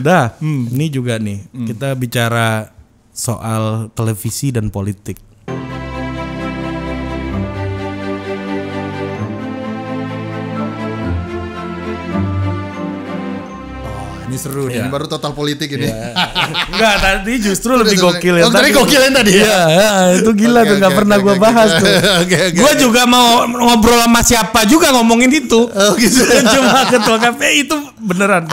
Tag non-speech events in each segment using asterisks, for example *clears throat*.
Dah, hmm. ini juga nih. Hmm. Kita bicara soal televisi dan politik. Ini seru nih. Ini ya. baru total politik ini. Iya. *laughs* Enggak, tadi justru lebih gokil ya. Tadi gokil yang tadi ya? Iya, ya. itu gila tuh nggak pernah gue bahas tuh. *laughs* Gue juga mau ngobrol sama siapa juga ngomongin itu. Oh, gitu. *laughs* Cuma ketua KPI itu beneran.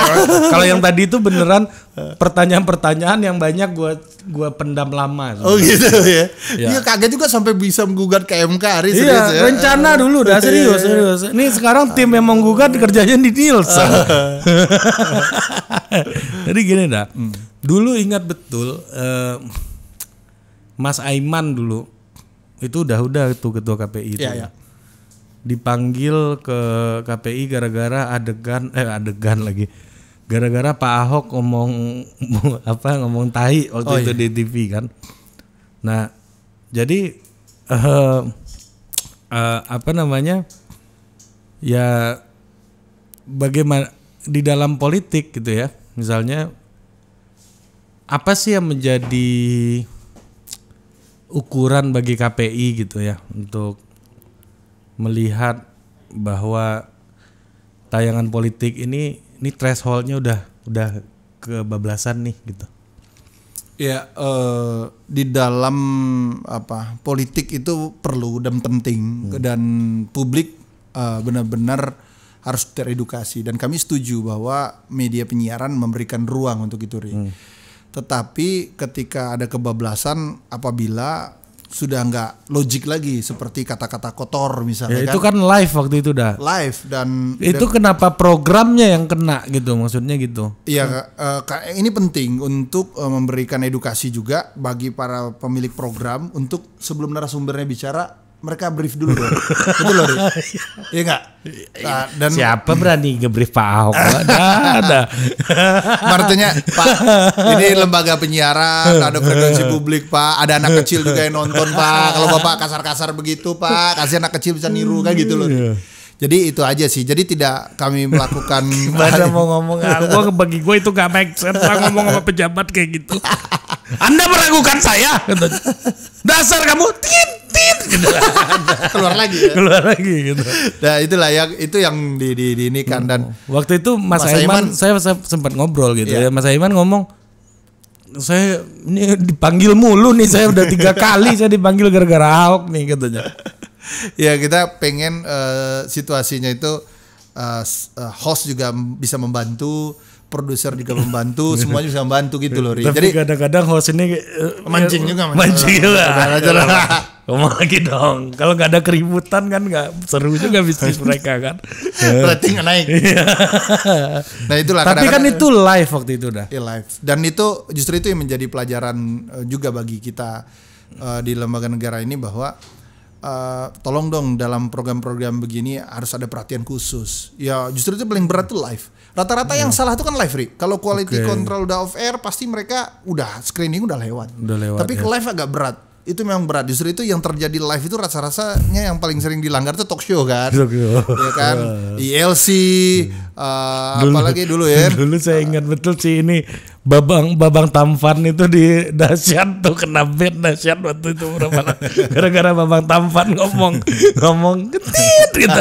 Kalau yang tadi itu beneran pertanyaan-pertanyaan yang banyak gue gua pendam lama. Sebenernya. Oh gitu ya. ya. Dia kaget juga sampai bisa menggugat ke MK hari iya, ya. rencana dulu dah serius iya. serius. Ini sekarang tim yang menggugat kerjanya di Nielsen. Ah. *laughs* Jadi gini dah. Hmm. Dulu ingat betul uh, Mas Aiman dulu itu udah udah itu ketua KPI itu. Ya, ya. Dipanggil ke KPI gara-gara adegan eh adegan lagi gara-gara Pak Ahok ngomong *laughs* apa ngomong tai waktu oh, itu iya. di TV kan. Nah, jadi uh, uh, apa namanya? Ya bagaimana di dalam politik gitu ya. Misalnya apa sih yang menjadi ukuran bagi KPI gitu ya untuk melihat bahwa tayangan politik ini ini thresholdnya udah udah kebablasan nih gitu. Ya uh, di dalam apa politik itu perlu dan penting hmm. dan publik eh, benar-benar harus teredukasi dan kami setuju bahwa media penyiaran memberikan ruang untuk itu. Hmm. Tetapi ketika ada kebablasan apabila sudah nggak logik lagi seperti kata-kata kotor misalnya ya, itu kan. kan live waktu itu dah live dan itu dan, kenapa programnya yang kena gitu maksudnya gitu iya hmm. uh, ini penting untuk uh, memberikan edukasi juga bagi para pemilik program untuk sebelum narasumbernya bicara mereka brief dulu dong. Betul loh, *laughs* Iya enggak? Iya nah, dan siapa berani ngebrief Pak Ahok? ada, ada. *laughs* Artinya Pak, ini lembaga penyiaran, *laughs* ada frekuensi publik Pak, ada anak kecil juga yang nonton Pak. Kalau Bapak kasar-kasar begitu Pak, kasih anak kecil bisa niru kan gitu loh. Iya. Jadi itu aja sih. Jadi tidak kami melakukan. *laughs* Gimana mau ngomong? Ah, gue bagi gue itu gak make sense ngomong sama pejabat kayak gitu. *laughs* Anda meragukan saya. Dasar kamu tit tit *laughs* keluar lagi ya. keluar lagi gitu. Nah, itulah yang itu yang di di, di ini kan dan hmm. waktu itu Mas, Mas Aiman, saya, sempat ngobrol gitu iya. ya. Mas Aiman ngomong saya ini dipanggil mulu nih saya udah tiga kali saya dipanggil gara-gara Ahok nih katanya *laughs* ya kita pengen uh, situasinya itu uh, host juga bisa membantu produser juga membantu, *laughs* semuanya bisa membantu gitu loh. Jadi kadang-kadang host ini uh, mancing juga, mancing juga. *laughs* Ngomong lagi dong. Kalau nggak ada keributan kan nggak seru juga bisnis mereka kan. Rating naik. Iya. nah itulah. Tapi kan itu live waktu itu dah. Iya live. Dan itu justru itu yang menjadi pelajaran juga bagi kita uh, di lembaga negara ini bahwa Eh, tolong dong dalam program-program begini harus ada perhatian khusus. Ya justru itu paling berat tuh live. Rata-rata yeah. yang iya. salah itu kan live, Ri. Kalau quality okay. control udah off air, pasti mereka udah screening udah lewat. Udah lewat Tapi ya. live agak berat itu memang berat justru itu yang terjadi live itu rasa-rasanya yang paling sering dilanggar itu talk show kan ya kan ILC *laughs* e uh, eh, apalagi dulu *laughs* ya dulu saya ingat uh, betul sih ini babang babang tamfan itu di dahsyat tuh kena bed dahsyat waktu itu berapa *laughs* gara-gara babang tamfan ngomong ngomong ketit gitu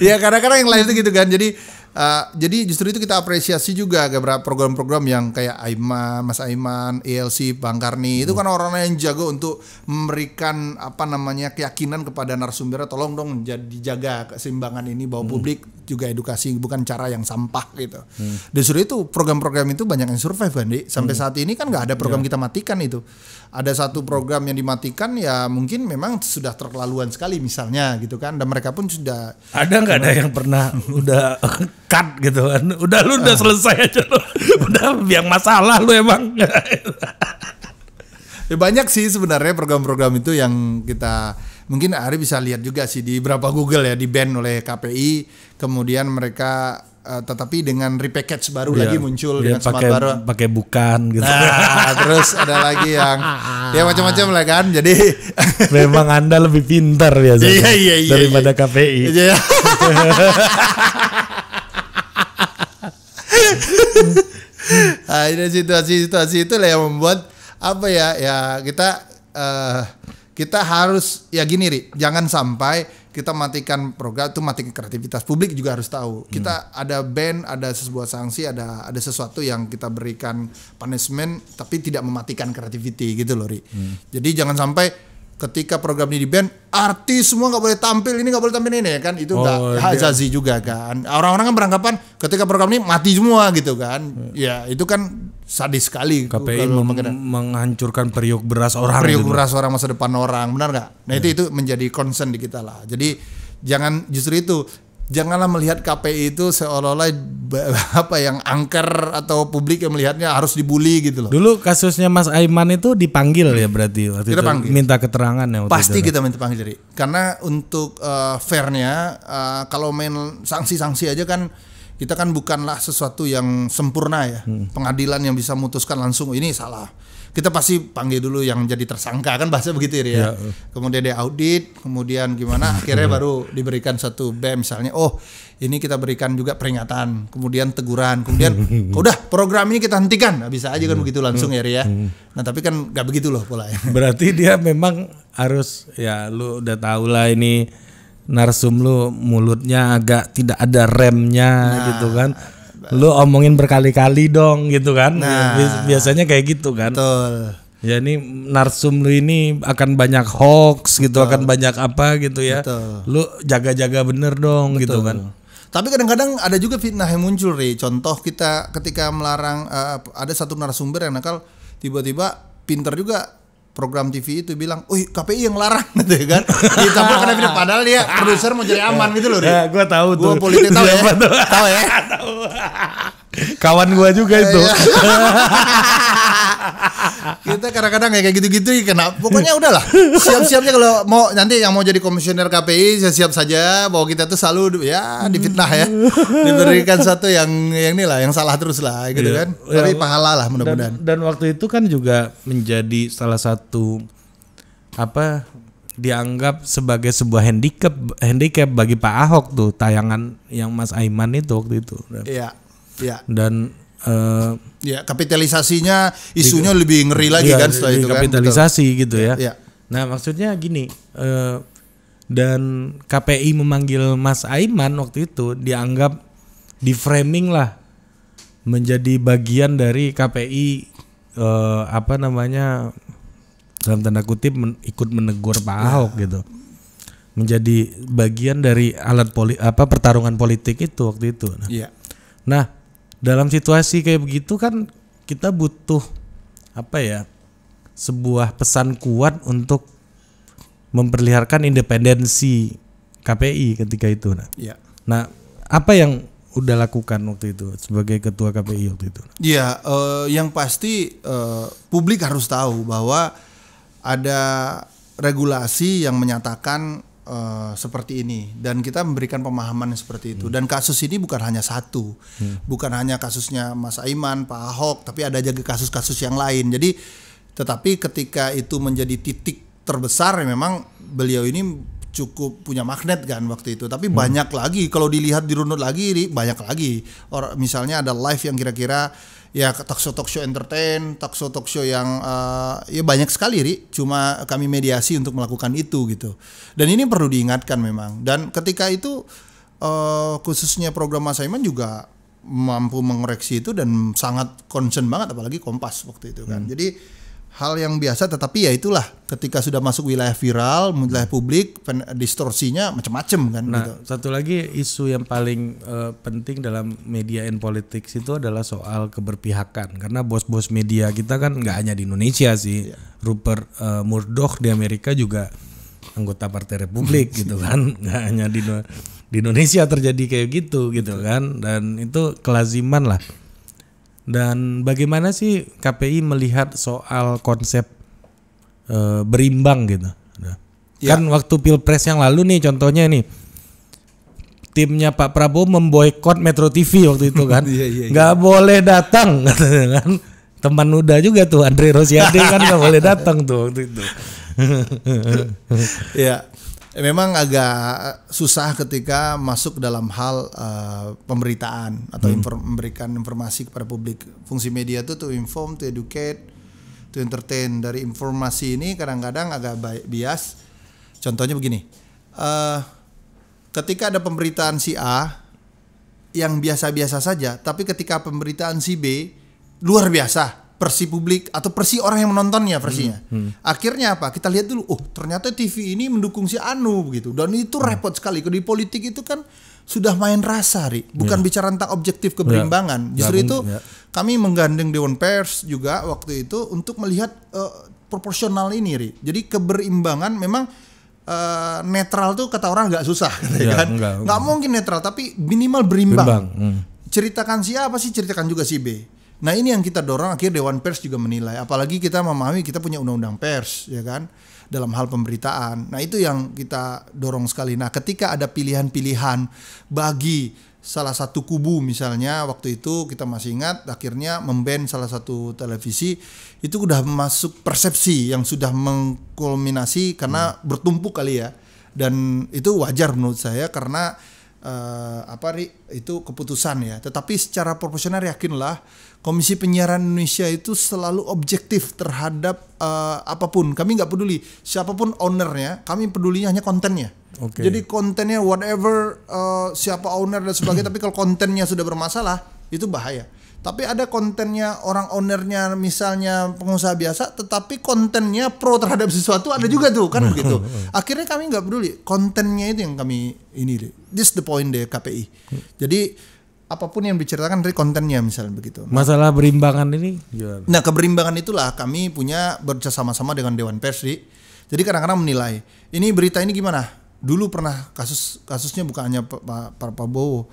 ya karena karena yang lain itu gitu kan jadi Uh, jadi justru itu kita apresiasi juga beberapa program-program yang kayak Aiman, Mas Aiman, ELC, Bang Karni hmm. itu kan orang orang yang jago untuk memberikan apa namanya keyakinan kepada narasumber tolong dong dijaga keseimbangan ini bahwa hmm. publik juga edukasi bukan cara yang sampah gitu. Hmm. Justru itu program-program itu banyak yang survive kan, Sampai hmm. saat ini kan nggak ada program yeah. kita matikan itu ada satu program yang dimatikan ya mungkin memang sudah terlaluan sekali misalnya gitu kan dan mereka pun sudah ada nggak ada yang pernah udah *laughs* cut gitu kan udah lu udah ah. selesai aja lu *laughs* udah yang masalah lu emang *laughs* ya banyak sih sebenarnya program-program itu yang kita mungkin hari bisa lihat juga sih di berapa Google ya di ban oleh KPI kemudian mereka uh, tetapi dengan repackage baru yeah. lagi muncul yeah, dengan pake, smart baru pakai bukan gitu nah, terus ada lagi yang ya macam-macam lah kan jadi *laughs* memang anda lebih pintar biasanya yeah, yeah, yeah, daripada yeah. KPI yeah. Iya. *laughs* nah, ini situasi-situasi lah yang membuat apa ya ya kita uh, kita harus ya gini ri jangan sampai kita matikan program itu matikan kreativitas publik juga harus tahu hmm. kita ada band ada sebuah sanksi ada ada sesuatu yang kita berikan punishment tapi tidak mematikan kreativiti gitu loh ri hmm. jadi jangan sampai ketika program ini di band artis semua nggak boleh tampil ini nggak boleh tampil ini ya kan itu nggak oh, hajazi iya. juga kan orang-orang kan beranggapan ketika program ini mati semua gitu kan ya, ya itu kan sadis sekali KPI mem menggerak. menghancurkan periuk beras orang periuk gitu. beras orang masa depan orang benar nggak nah ya. itu iya. itu menjadi concern di kita lah jadi jangan justru itu janganlah melihat KPI itu seolah-olah *laughs* apa yang angker atau publik yang melihatnya harus dibully gitu loh. Dulu kasusnya Mas Aiman itu dipanggil ya berarti waktu kita itu panggil. minta keterangan ya. Pasti itu. kita minta panggil jadi karena untuk uh, fairnya uh, kalau main sanksi-sanksi aja kan kita kan bukanlah sesuatu yang sempurna ya hmm. pengadilan yang bisa memutuskan langsung ini salah kita pasti panggil dulu yang jadi tersangka kan bahasa begitu ya, ya. kemudian dia audit kemudian gimana hmm. akhirnya baru diberikan satu BEM misalnya oh ini kita berikan juga peringatan kemudian teguran kemudian *laughs* udah program ini kita hentikan nah, bisa aja kan hmm. begitu langsung ya ya hmm. nah tapi kan nggak begitu loh pola ya. berarti dia memang harus ya lu udah tahu lah ini narsum lu mulutnya agak tidak ada remnya nah, gitu kan lu omongin berkali-kali dong gitu kan ya, nah, biasanya kayak gitu kan betul ya ini narsum lu ini akan banyak hoax gitu betul. akan banyak apa gitu ya betul. lu jaga-jaga bener dong gitu betul. gitu kan tapi kadang-kadang ada juga fitnah yang muncul nih. contoh kita ketika melarang uh, ada satu narasumber yang nakal tiba-tiba pinter juga program TV itu bilang, "Uy, KPI yang larang," *laughs* gitu ya kan. Dicampur karena video padahal dia *laughs* produser mau jadi aman gitu loh. Ya, gua tahu tuh. Gua politik tahu ya. Tahu ya. *laughs* Tahu. Kawan gua juga iya, itu. Iya kita kadang-kadang kayak gitu-gitu iya, kena pokoknya udahlah siap-siapnya kalau mau nanti yang mau jadi komisioner KPI siap-siap saja bahwa kita tuh selalu ya difitnah ya diberikan satu yang yang inilah yang salah terus lah gitu iya. kan tapi iya. pahala lah mudah-mudahan dan, dan waktu itu kan juga menjadi salah satu apa dianggap sebagai sebuah handicap handicap bagi Pak Ahok tuh tayangan yang Mas Aiman itu waktu itu. Iya. Iya. Dan ya kapitalisasinya isunya di, lebih ngeri iya, lagi iya, kan setelah itu kan, kapitalisasi gitu ya. ya. Nah maksudnya gini uh, dan KPI memanggil Mas Aiman waktu itu dianggap di framing lah menjadi bagian dari KPI uh, eh, apa namanya dalam tanda kutip men, ikut menegur Pak ya. Ahok ya. gitu menjadi bagian dari alat poli, apa pertarungan politik itu waktu itu. Nah, ya. nah dalam situasi kayak begitu kan kita butuh apa ya sebuah pesan kuat untuk memperlihatkan independensi KPI ketika itu nah ya. nah apa yang udah lakukan waktu itu sebagai ketua KPI waktu itu ya eh, yang pasti eh, publik harus tahu bahwa ada regulasi yang menyatakan uh, seperti ini dan kita memberikan pemahaman seperti itu hmm. dan kasus ini bukan hanya satu hmm. bukan hanya kasusnya Mas Aiman Pak Ahok tapi ada juga kasus-kasus yang lain jadi tetapi ketika itu menjadi titik terbesar ya memang beliau ini cukup punya magnet kan waktu itu tapi hmm. banyak lagi kalau dilihat dirunut lagi banyak lagi or misalnya ada live yang kira-kira ya talk show talk show entertain, talk show talk show yang uh, ya banyak sekali ri, cuma kami mediasi untuk melakukan itu gitu. Dan ini perlu diingatkan memang. Dan ketika itu uh, khususnya program Mas Aiman juga mampu mengoreksi itu dan sangat concern banget apalagi Kompas waktu itu kan. Hmm. Jadi hal yang biasa tetapi ya itulah ketika sudah masuk wilayah viral wilayah publik distorsinya macam-macam kan nah gitu. satu lagi isu yang paling uh, penting dalam media and politics itu adalah soal keberpihakan karena bos-bos media kita kan nggak hanya di Indonesia sih yeah. Rupert uh, Murdoch di Amerika juga anggota Partai Republik gitu iya. kan nggak hanya di di Indonesia terjadi kayak gitu gitu kan dan itu kelaziman lah dan bagaimana sih KPI melihat soal konsep e, berimbang gitu? Nah, ya. Kan waktu pilpres yang lalu nih contohnya nih timnya Pak Prabowo memboikot Metro TV waktu itu kan, *laughs* iya, iya, iya, nggak boleh datang *laughs* kan. Teman muda juga tuh Andre Rosiade kan nggak boleh datang tuh waktu itu. *laughs* ya memang agak susah ketika masuk dalam hal uh, pemberitaan atau hmm. inform memberikan informasi kepada publik. Fungsi media itu to inform, to educate, to entertain. Dari informasi ini kadang-kadang agak bias. Contohnya begini. Uh, ketika ada pemberitaan si A yang biasa-biasa saja, tapi ketika pemberitaan si B luar biasa versi publik atau versi orang yang menontonnya versinya. Hmm, hmm. Akhirnya apa? Kita lihat dulu, oh ternyata TV ini mendukung si Anu begitu. Dan itu hmm. repot sekali. Kalau di politik itu kan sudah main rasa, Ri. Bukan yeah. bicara tentang objektif ya. keberimbangan. Yeah. Justru yeah. itu yeah. kami menggandeng Dewan Pers juga waktu itu untuk melihat uh, proporsional ini, Ri. Jadi keberimbangan memang Uh, netral tuh kata orang nggak susah, *laughs* ya, kan? Enggak, enggak. enggak mungkin netral, tapi minimal berimbang. berimbang. Hmm ceritakan si A sih? ceritakan juga si B. Nah ini yang kita dorong akhirnya Dewan Pers juga menilai. Apalagi kita memahami kita punya undang-undang pers, ya kan, dalam hal pemberitaan. Nah itu yang kita dorong sekali. Nah ketika ada pilihan-pilihan bagi salah satu kubu misalnya waktu itu kita masih ingat akhirnya memban salah satu televisi itu udah masuk persepsi yang sudah mengkulminasi karena hmm. bertumpuk kali ya dan itu wajar menurut saya karena uh, apa Ri, itu keputusan ya. Tetapi secara proporsional yakinlah Komisi Penyiaran Indonesia itu selalu objektif terhadap uh, apapun. Kami nggak peduli siapapun ownernya, kami pedulinya hanya kontennya. Okay. Jadi kontennya whatever uh, siapa owner dan sebagainya, *clears throat* tapi kalau kontennya sudah bermasalah itu bahaya tapi ada kontennya orang ownernya misalnya pengusaha biasa tetapi kontennya pro terhadap sesuatu ada juga tuh kan hmm. begitu *laughs* hmm. akhirnya kami nggak peduli kontennya itu yang kami ini deh this the point deh KPI hmm. jadi apapun yang diceritakan dari kontennya misalnya begitu nah, masalah berimbangan ini gimana? nah keberimbangan itulah kami punya bekerja sama sama dengan Dewan Pers di jadi kadang-kadang menilai ini berita ini gimana dulu pernah kasus kasusnya bukan hanya Pak Prabowo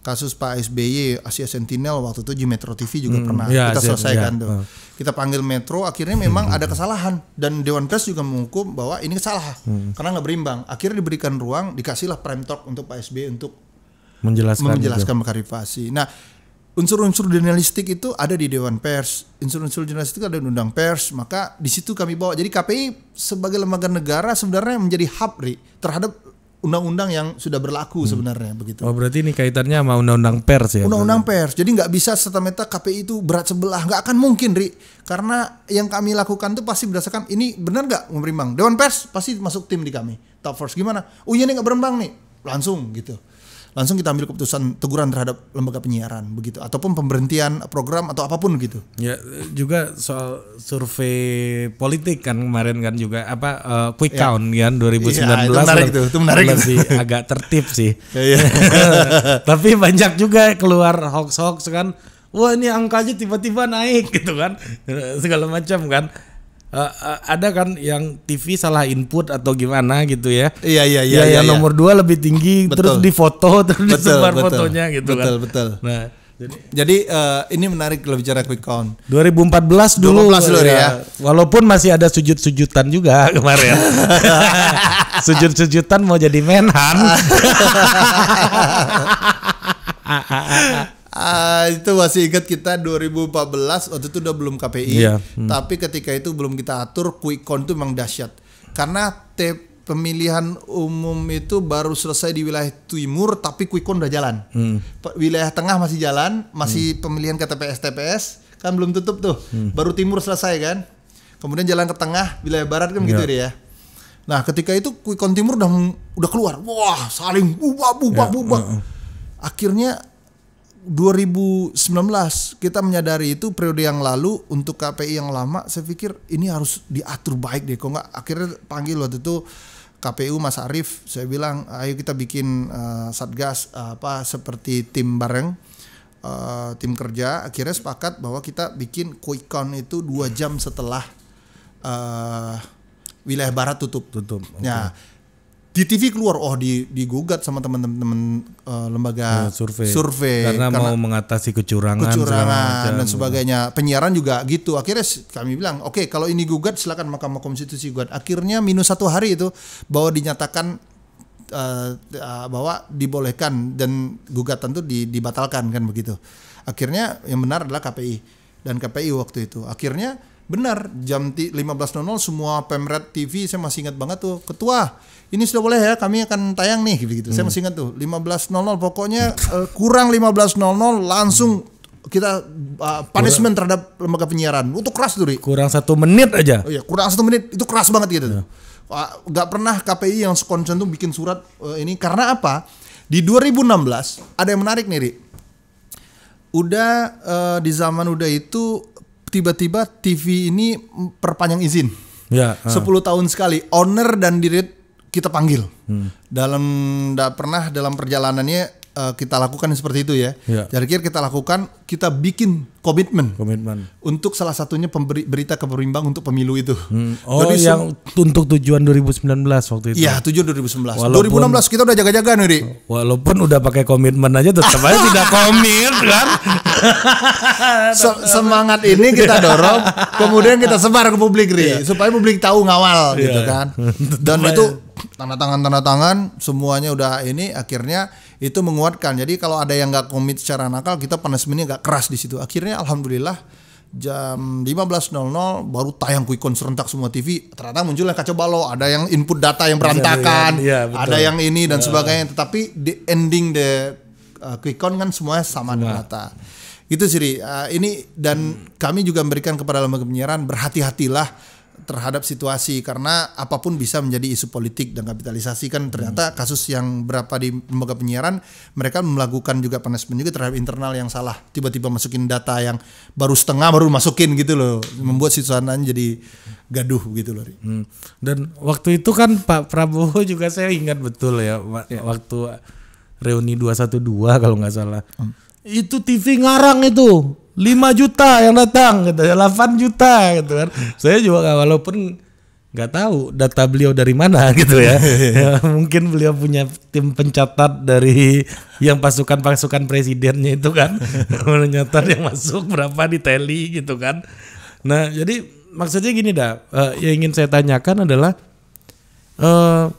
kasus Pak SBY Asia Sentinel waktu itu di Metro TV juga hmm, pernah ya, kita selesaikan ya. tuh. Kita panggil Metro akhirnya memang hmm. ada kesalahan dan Dewan Pers juga menghukum bahwa ini salah hmm. karena nggak berimbang. Akhirnya diberikan ruang dikasihlah prime talk untuk Pak SBY untuk menjelaskan menjelaskan Nah, unsur-unsur jurnalistik itu ada di Dewan Pers, unsur-unsur jurnalistik ada di Undang Pers, maka di situ kami bawa. Jadi KPI sebagai lembaga negara sebenarnya menjadi hub terhadap undang-undang yang sudah berlaku hmm. sebenarnya begitu. Oh berarti ini kaitannya sama undang-undang pers ya? Undang-undang pers. Jadi nggak bisa serta merta KPI itu berat sebelah, nggak akan mungkin, Ri. Karena yang kami lakukan itu pasti berdasarkan ini benar nggak memberimbang. Dewan pers pasti masuk tim di kami. Top first gimana? Oh iya ini nggak berembang nih, langsung gitu langsung kita ambil keputusan teguran terhadap lembaga penyiaran begitu ataupun pemberhentian program atau apapun gitu. Ya juga soal survei politik kan kemarin kan juga apa uh, quick ya. count kan 2019 ya, itu menarik kan. itu, itu menarik lebih itu. agak tertib sih. *laughs* Ya, ya. *laughs* Tapi banyak juga keluar hoax-hoax kan wah ini angkanya tiba-tiba naik gitu kan *laughs* segala macam kan Uh, uh, ada kan yang TV salah input atau gimana gitu ya? Iya iya iya. Ya, iya yang ya, nomor dua lebih tinggi, betul. terus difoto, *laughs* terus betul, disebar betul, fotonya gitu betul, kan. Betul betul. Nah, jadi, jadi uh, ini menarik kalau bicara quick count. 2014 dulu. 2014 dulu ya. ya. Walaupun masih ada sujud-sujutan juga *laughs* kemarin. *laughs* sujud-sujutan mau jadi menhan. Uh, itu masih ingat kita 2014 waktu itu udah belum KPI, yeah. hmm. tapi ketika itu belum kita atur quick count itu memang dahsyat karena tep, pemilihan umum itu baru selesai di wilayah timur tapi quick count udah jalan, hmm. wilayah tengah masih jalan masih hmm. pemilihan ke TPS TPS kan belum tutup tuh, hmm. baru timur selesai kan, kemudian jalan ke tengah wilayah barat kan yeah. gitu iya. ya. Nah ketika itu quick count timur udah udah keluar, wah saling bubak bubak yeah. bubak. uh -uh. akhirnya 2019 kita menyadari itu periode yang lalu untuk KPI yang lama saya pikir ini harus diatur baik deh kok nggak akhirnya panggil waktu itu KPU Mas Arief saya bilang ayo kita bikin uh, satgas uh, apa seperti tim bareng uh, tim kerja akhirnya sepakat bahwa kita bikin quick count itu dua jam setelah uh, wilayah barat tutup tutup okay. ya di TV keluar oh di digugat sama teman-teman uh, lembaga ya, survei. karena, karena mau mengatasi kecurangan kecurangan dan sebagainya penyiaran juga gitu akhirnya kami bilang oke okay, kalau ini gugat silakan Mahkamah Konstitusi gugat akhirnya minus satu hari itu bahwa dinyatakan uh, bahwa dibolehkan dan gugatan itu dibatalkan kan begitu akhirnya yang benar adalah KPI dan KPI waktu itu akhirnya Benar, jam 15.00 semua Pemret TV saya masih ingat banget tuh, ketua ini sudah boleh ya kami akan tayang nih gitu. Hmm. Saya masih ingat tuh 15.00 pokoknya uh, kurang 15.00 langsung kita uh, punishment kurang, terhadap lembaga penyiaran. Itu keras tuh, Ri. Kurang satu menit aja. Oh, iya, kurang satu menit itu keras banget gitu. yeah. Iya. Uh, gak pernah KPI yang sekonsen tuh bikin surat uh, ini karena apa? Di 2016 ada yang menarik nih, Ri. Udah uh, di zaman udah itu tiba-tiba TV ini perpanjang izin. Ya. Ah. Uh. 10 tahun sekali owner dan dirit kita panggil. Hmm. Dalam tidak pernah dalam perjalanannya uh, kita lakukan seperti itu ya. ya. Jadi kita lakukan kita bikin komitmen. Komitmen. Untuk salah satunya pemberi, berita keberimbang untuk pemilu itu. Hmm. Oh Jadi, yang untuk tujuan 2019 waktu itu. Iya, tujuan 2019. Walaupun, 2016 kita udah jaga-jaga nih, Walaupun udah pakai komitmen aja tetap aja tidak komit kan. *laughs* Sem semangat ini kita dorong, kemudian kita sebar ke publik ri, iya. supaya publik tahu ngawal iya. gitu kan. *laughs* Dan itu tanda tangan tanda tangan semuanya udah ini akhirnya itu menguatkan. Jadi kalau ada yang nggak komit secara nakal, kita panas ini nggak keras di situ. Akhirnya alhamdulillah jam 15.00 baru tayang quick count serentak semua TV ternyata munculnya kacau balau ada yang input data yang berantakan ya, ya, ada yang ini dan uh. sebagainya tetapi the ending the uh, eh, quick count kan semuanya sama, sama. data Gitu siri uh, eh, ini dan hmm. kami juga memberikan kepada lembaga penyiaran berhati-hatilah terhadap situasi karena apapun bisa menjadi isu politik dan kapitalisasi kan ternyata hmm. kasus yang berapa di lembaga penyiaran mereka melakukan juga punishment juga terhadap internal yang salah tiba-tiba masukin data yang baru setengah baru masukin gitu loh membuat situasinya jadi gaduh gitu loh hmm. dan waktu itu kan Pak Prabowo *laughs* juga saya ingat betul ya, ya. waktu reuni 212 kalau nggak salah hmm itu TV ngarang itu 5 juta yang datang gitu 8 juta gitu kan saya juga gak, walaupun nggak tahu data beliau dari mana *laughs* gitu ya. ya mungkin beliau punya tim pencatat dari yang pasukan-pasukan presidennya itu kan mencatat *laughs* yang masuk berapa di teli gitu kan nah jadi maksudnya gini dah eh, uh, yang ingin saya tanyakan adalah uh,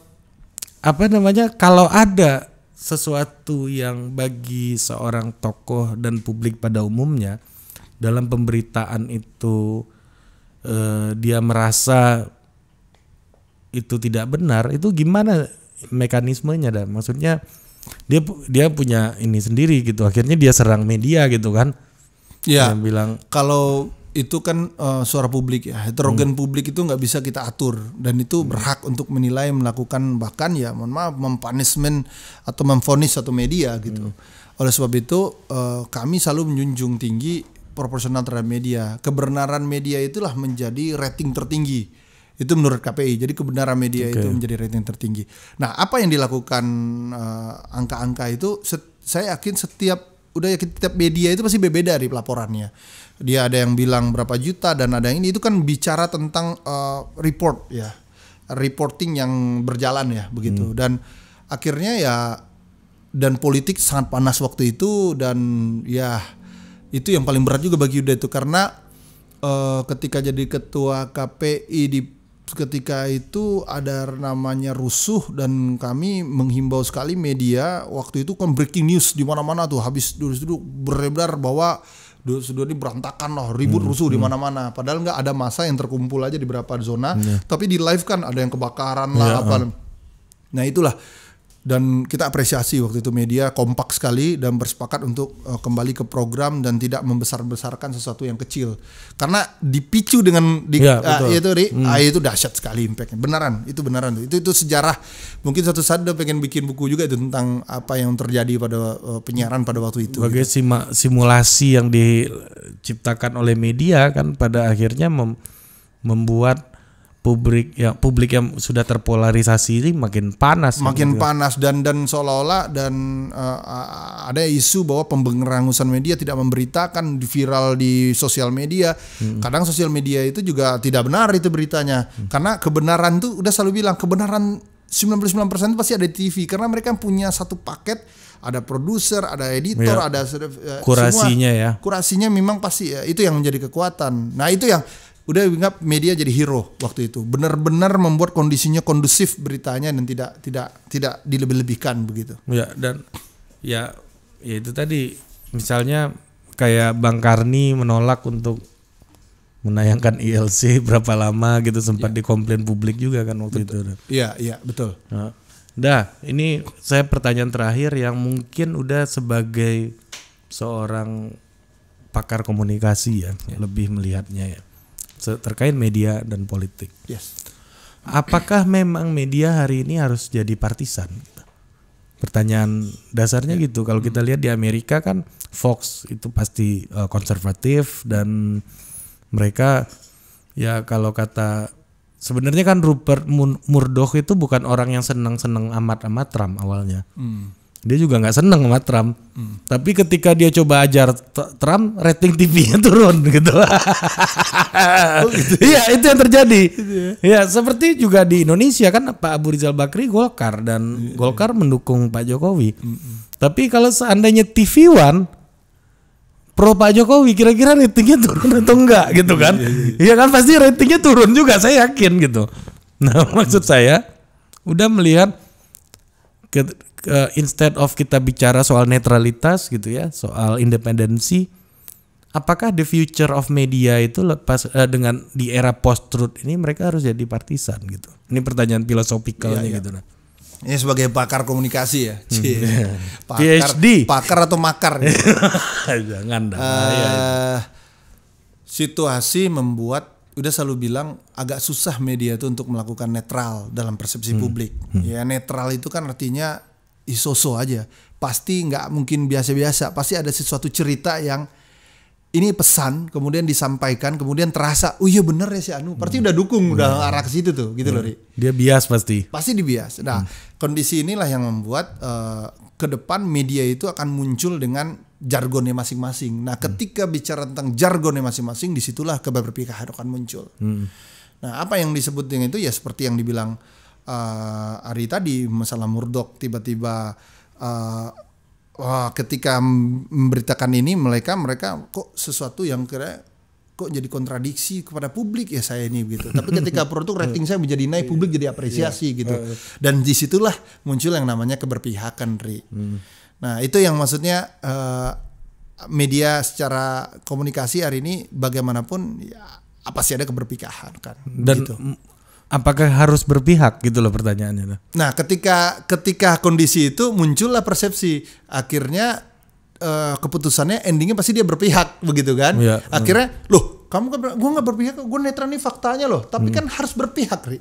apa namanya kalau ada sesuatu yang bagi seorang tokoh dan publik pada umumnya dalam pemberitaan itu eh, dia merasa itu tidak benar itu gimana mekanismenya dan maksudnya dia dia punya ini sendiri gitu akhirnya dia serang media gitu kan ya yang bilang kalau itu kan uh, suara publik ya heterogen hmm. publik itu nggak bisa kita atur dan itu hmm. berhak untuk menilai melakukan bahkan ya mohon maaf mempunishment atau memfonis satu media gitu hmm. oleh sebab itu uh, kami selalu menjunjung tinggi proporsional terhadap media kebenaran media itulah menjadi rating tertinggi itu menurut KPI jadi kebenaran media okay. itu menjadi rating tertinggi nah apa yang dilakukan eh, angka-angka uh, angka itu saya yakin setiap udah ya setiap media itu pasti berbeda dari pelaporannya dia ada yang bilang berapa juta dan ada yang ini itu kan bicara tentang uh, report ya reporting yang berjalan ya begitu hmm. dan akhirnya ya dan politik sangat panas waktu itu dan ya itu yang paling berat juga bagi Yuda itu karena uh, ketika jadi ketua KPI di ketika itu ada namanya rusuh dan kami menghimbau sekali media waktu itu kan breaking news di mana-mana tuh habis dulu dulu beredar bahwa 2022 ini berantakan loh, ribut hmm, rusuh hmm. di mana-mana. Padahal nggak ada masa yang terkumpul aja di beberapa zona, yeah. tapi di live kan ada yang kebakaran lah yeah, apa. Uh. Nah, itulah dan kita apresiasi waktu itu media kompak sekali dan bersepakat untuk uh, kembali ke program dan tidak membesar-besarkan sesuatu yang kecil karena dipicu dengan di, ya, ah, iya uh, itu ri hmm. uh, itu dahsyat sekali impactnya beneran itu beneran itu itu sejarah mungkin satu saat udah pengen bikin buku juga itu tentang apa yang terjadi pada uh, penyiaran pada waktu itu sebagai gitu. Sima, simulasi yang diciptakan oleh media kan pada akhirnya mem membuat publik ya publik yang sudah terpolarisasi ini makin panas gitu. makin gitu. panas dan dan seolah-olah dan uh, ada isu bahwa pembengerangusan media tidak memberitakan viral di sosial media hmm. kadang sosial media itu juga tidak benar itu beritanya hmm. karena kebenaran tuh udah selalu bilang kebenaran 99% pasti ada di TV karena mereka punya satu paket ada produser, ada editor, ya. ada uh, kurasinya semua. ya. Kurasinya memang pasti ya, itu yang menjadi kekuatan. Nah, itu yang udah ingat media jadi hero waktu itu benar-benar membuat kondisinya kondusif beritanya dan tidak tidak tidak dilebih-lebihkan begitu ya dan ya ya itu tadi misalnya kayak Bang Karni menolak untuk menayangkan ILC e berapa lama gitu sempat ya. dikomplain publik juga kan waktu betul. itu iya iya betul nah, dah ini saya pertanyaan terakhir yang mungkin udah sebagai seorang pakar komunikasi ya, ya. lebih melihatnya ya terkait media dan politik. Yes. Apakah memang media hari ini harus jadi partisan? Pertanyaan dasarnya yeah. gitu. Kalau kita hmm. lihat di Amerika kan Fox itu pasti uh, konservatif dan mereka ya kalau kata sebenarnya kan Rupert Murdoch itu bukan orang yang senang-senang amat-amat Trump awalnya. Mm dia juga nggak seneng sama Trump. Hmm. Tapi ketika dia coba ajar Trump, rating TV-nya turun *laughs* gitu. oh, gitu. Ya? Iya, itu yang terjadi. Gitu ya? iya, seperti juga di Indonesia kan Pak Abu Rizal Bakri Golkar dan yeah, iya. Golkar yeah. mendukung Pak Jokowi. Mm Tapi kalau seandainya TV One pro Pak Jokowi kira-kira ratingnya turun atau enggak gitu kan? Iya yeah, yeah, iya kan pasti ratingnya turun juga saya yakin gitu. Nah, *laughs* maksud saya udah melihat uh, instead of kita bicara soal netralitas gitu ya, soal independensi, apakah the future of media itu lepas uh, dengan di era post truth ini mereka harus jadi partisan gitu. Ini pertanyaan filosofikalnya iya, gitu nah. Ini sebagai pakar komunikasi ya. Hmm, *laughs* ya. pakar, PhD. Pakar atau makar gitu. *laughs* Jangan dah. Uh, ya, Situasi membuat udah selalu bilang agak susah media itu untuk melakukan netral dalam persepsi hmm. publik. Hmm. Ya netral itu kan artinya isoso aja pasti nggak mungkin biasa-biasa pasti ada sesuatu cerita yang ini pesan kemudian disampaikan kemudian terasa oh iya bener ya si Anu pasti hmm. udah dukung hmm. udah arah ke situ tuh gitu hmm. loh Ri. dia bias pasti pasti dibias nah hmm. kondisi inilah yang membuat uh, ke depan media itu akan muncul dengan jargonnya masing-masing nah hmm. ketika hmm. bicara tentang jargonnya masing-masing disitulah keberpihakan akan muncul hmm. nah apa yang disebut dengan itu ya seperti yang dibilang uh, Ari tadi masalah Murdok tiba-tiba uh, wah ketika memberitakan ini mereka mereka kok sesuatu yang kira kok jadi kontradiksi kepada publik ya saya ini gitu. *laughs* Tapi ketika produk rating saya menjadi naik, publik jadi iya. apresiasi iya. gitu. Iya. Dan disitulah muncul yang namanya keberpihakan, Ri. Hmm. Nah itu yang maksudnya uh, media secara komunikasi hari ini bagaimanapun ya apa sih ada keberpihakan kan. Dan gitu apakah harus berpihak gitu loh pertanyaannya nah ketika ketika kondisi itu muncullah persepsi akhirnya uh, keputusannya endingnya pasti dia berpihak begitu kan ya, akhirnya hmm. loh kamu kan gue nggak berpihak gue netral nih faktanya loh tapi hmm. kan harus berpihak ri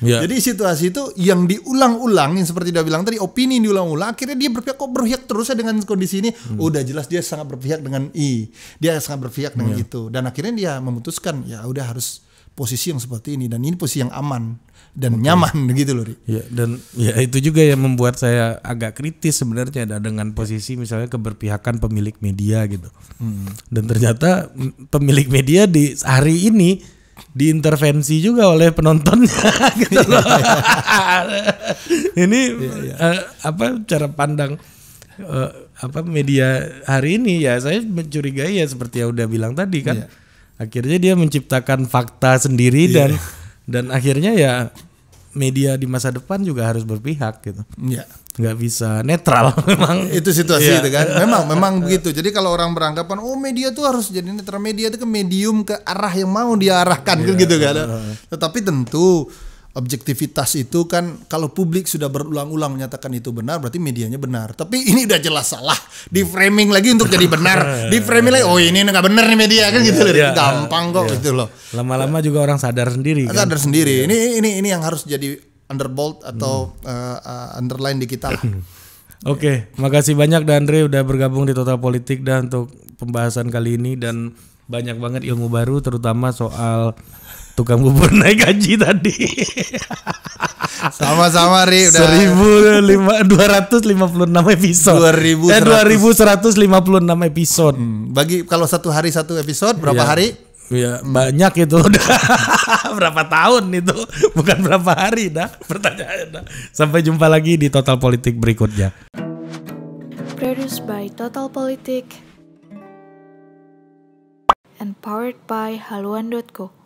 Ya. Jadi situasi itu yang diulang-ulang yang seperti dia bilang tadi opini diulang-ulang akhirnya dia berpihak kok berpihak terus ya dengan kondisi ini hmm. udah jelas dia sangat berpihak dengan i dia sangat berpihak dengan ya. itu dan akhirnya dia memutuskan ya udah harus posisi yang seperti ini dan ini posisi yang aman dan okay. nyaman *laughs* gitu loh. Ya, dan ya itu juga yang membuat saya agak kritis sebenarnya dengan posisi misalnya keberpihakan pemilik media gitu. Hmm. Dan ternyata pemilik media di hari ini diintervensi juga oleh penontonnya *laughs* gitu iya, loh. Iya. *laughs* ini ya, ya. Uh, apa cara pandang uh, apa media hari ini ya saya mencurigai ya seperti yang udah bilang tadi kan. Ya akhirnya dia menciptakan fakta sendiri yeah. dan dan akhirnya ya media di masa depan juga harus berpihak gitu. ya Yeah. Nggak bisa netral *laughs* memang. itu situasi yeah. itu kan. Memang memang *laughs* begitu. Jadi kalau orang beranggapan oh media tuh harus jadi netral media itu ke medium ke arah yang mau diarahkan yeah. gitu kan. Tetapi tentu objektivitas itu kan kalau publik sudah berulang-ulang menyatakan itu benar berarti medianya benar tapi *laughs* ini udah jelas salah di framing lagi untuk jadi benar di framing lagi oh ini nggak benar nih media kan gitu loh iya, gampang iya, kok iya. gitu loh lama-lama juga orang sadar sendiri kan? sadar sendiri ini ini ini yang harus jadi underbolt atau hmm. uh, uh, underline di kita lah. *clears throat* Oke, okay, makasih banyak Dandre udah bergabung di Total Politik dan untuk pembahasan kali ini dan banyak banget ilmu baru terutama soal tukang bubur naik gaji tadi. Sama-sama Ri udah seribu lima dua ratus lima puluh enam episode. Dua ribu eh 2156 seratus lima puluh enam episode. Hmm, bagi kalau satu hari satu episode berapa ya. hari? Ya hmm. banyak itu *laughs* udah berapa tahun itu bukan berapa hari dah pertanyaan dah. Sampai jumpa lagi di Total Politik berikutnya. Produced by Total Politik and powered by haluan.co.